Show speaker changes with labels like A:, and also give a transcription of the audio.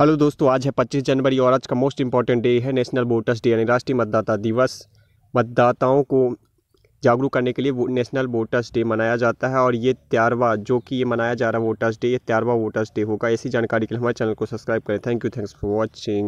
A: hello दोस्तों आज है 25 जनवरी और आज का मोस्ट इंपॉर्टेंट डे है नेशनल वोटर्स डे यानी राष्ट्रीय मतदाता दिवस मतदाताओं को जागरूक करने के लिए नेशनल वोटर्स डे मनाया जाता है और ये त्यारवा जो कि ये मनाया जा रहा है वोटर्स डे ये त्यारवा वोटर्स डे होगा ऐसी जानकारी के लिए हमारे चैनल को सब्सक्राइब करें thank you thanks for watching